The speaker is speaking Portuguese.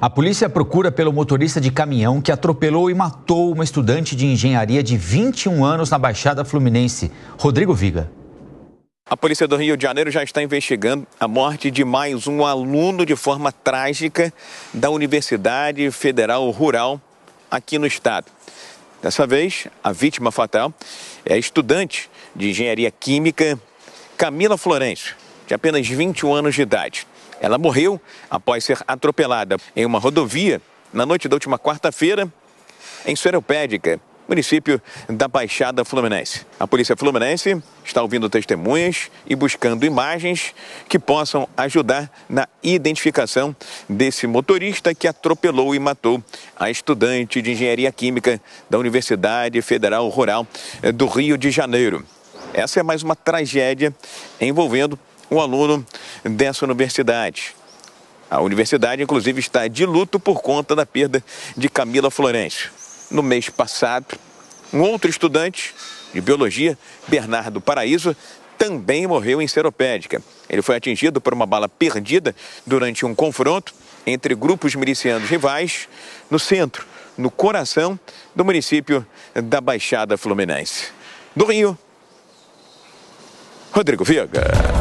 A polícia procura pelo motorista de caminhão que atropelou e matou uma estudante de engenharia de 21 anos na Baixada Fluminense, Rodrigo Viga. A polícia do Rio de Janeiro já está investigando a morte de mais um aluno de forma trágica da Universidade Federal Rural aqui no estado. Dessa vez, a vítima fatal é a estudante de engenharia química Camila Florencio, de apenas 21 anos de idade. Ela morreu após ser atropelada em uma rodovia na noite da última quarta-feira em Seropédica, município da Baixada Fluminense. A Polícia Fluminense está ouvindo testemunhas e buscando imagens que possam ajudar na identificação desse motorista que atropelou e matou a estudante de engenharia química da Universidade Federal Rural do Rio de Janeiro. Essa é mais uma tragédia envolvendo um aluno dessa universidade. A universidade, inclusive, está de luto por conta da perda de Camila Florencio. No mês passado, um outro estudante de biologia, Bernardo Paraíso, também morreu em Seropédica. Ele foi atingido por uma bala perdida durante um confronto entre grupos milicianos rivais no centro, no coração do município da Baixada Fluminense. Do Rio, Rodrigo Viega.